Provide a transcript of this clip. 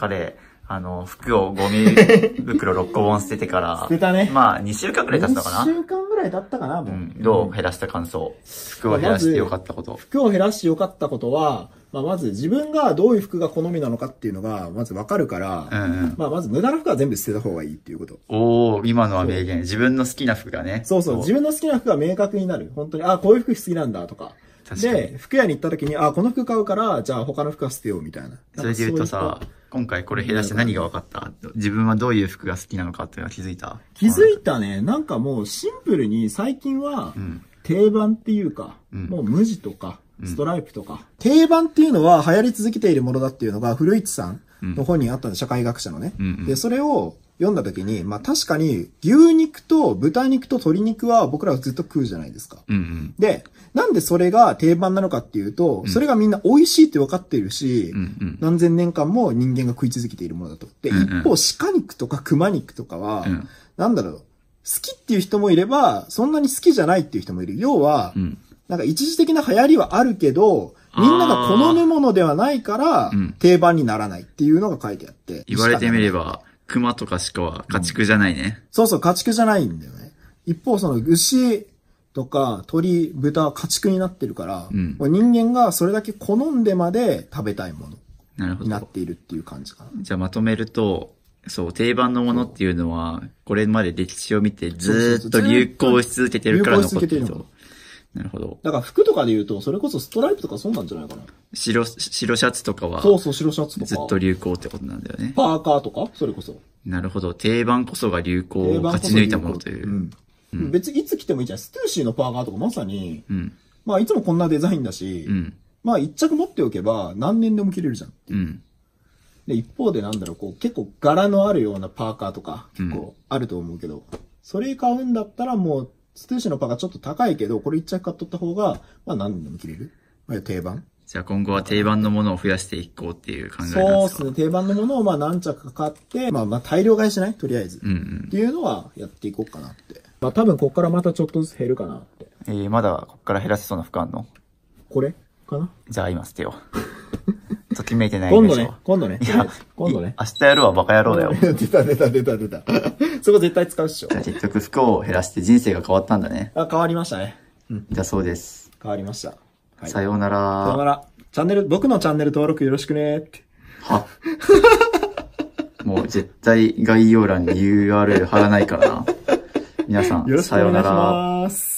彼、あの、服をゴミ 袋6個捨ててから、捨てたね。まあ、2週間ぐらい経ったかな ?2 週間ぐらい経ったかな、もう。うん、どう減らした感想。服を減らしてよかったこと。ま、服を減らしてよかったことは、まあ、まず自分がどういう服が好みなのかっていうのが、まずわかるから、うんうん、まあ、まず無駄な服は全部捨てた方がいいっていうこと。おお今のは名言。自分の好きな服がね。そうそう、自分の好きな服が明確になる。本当に、あ、こういう服好きなんだとか。で、服屋に行った時に、あ、この服買うから、じゃあ他の服は捨てようみたいな。それで言うとさ、今回これ減らして何が分かった自分はどういう服が好きなのかっていうのは気づいた気づいたね。なんかもうシンプルに最近は、定番っていうか、うん、もう無地とか、ストライプとか、うん、定番っていうのは流行り続けているものだっていうのが、古市さんの本にあったんで、社会学者のね。で、それを読んだ時に、まあ確かに牛肉と豚肉と鶏肉は僕らはずっと食うじゃないですか。で、なんでそれが定番なのかっていうと、それがみんな美味しいって分かってるし、何千年間も人間が食い続けているものだと。で、一方鹿肉とか熊肉とかは、なんだろう、好きっていう人もいれば、そんなに好きじゃないっていう人もいる。要は、なんか一時的な流行りはあるけど、みんなが好むものではないから、定番にならないっていうのが書いてあって。言われてみれば、熊とか鹿は家畜じゃないね、うん、そうそう、家畜じゃないんだよね。一方、その牛とか鳥、豚、家畜になってるから、うん、人間がそれだけ好んでまで食べたいものになっているっていう感じかな。なじゃあまとめると、そう、定番のものっていうのは、これまで歴史を見てずっと流行し続けてるから残ってると。そうそうそうなるほど。だから服とかで言うと、それこそストライプとかそうなんじゃないかな。白、白シャツとかは、そうそう、白シャツとか。ずっと流行ってことなんだよね。パーカーとかそれこそ。なるほど。定番こそが流行を勝ち抜いたものという。うん。うん、別にいつ着てもいいじゃん。ストゥーシーのパーカーとかまさに、うん、まあいつもこんなデザインだし、うん、まあ一着持っておけば何年でも着れるじゃん。うん。で、一方でなんだろう、こう結構柄のあるようなパーカーとか、結構あると思うけど、それ買うんだったらもうステーシーのパがちょっと高いけど、これ一着買っとった方が、まあ何でも着れる。まあ、定番。じゃあ今後は定番のものを増やしていこうっていう考えですかそうですね。定番のものをまあ何着か買って、まあまあ大量買いしないとりあえず。うん、うん、っていうのはやっていこうかなって。まあ多分こっからまたちょっとずつ減るかなって。えー、まだこっから減らせそうな不可能。これかなじゃあ今捨てよう。ときめいてない今度ね、今度ね。いや、今度ね。明日やるはバカ野郎だよ。出た出た出た出た。そこ絶対使うっしょ。じゃあ結局不幸を減らして人生が変わったんだね。あ、変わりましたね。うん。だそうです。変わりました。はい、さようなら。さようなら。チャンネル、僕のチャンネル登録よろしくねって。は もう絶対概要欄に URL 貼らないからな。皆さん、よろしくお願いしますさようなら。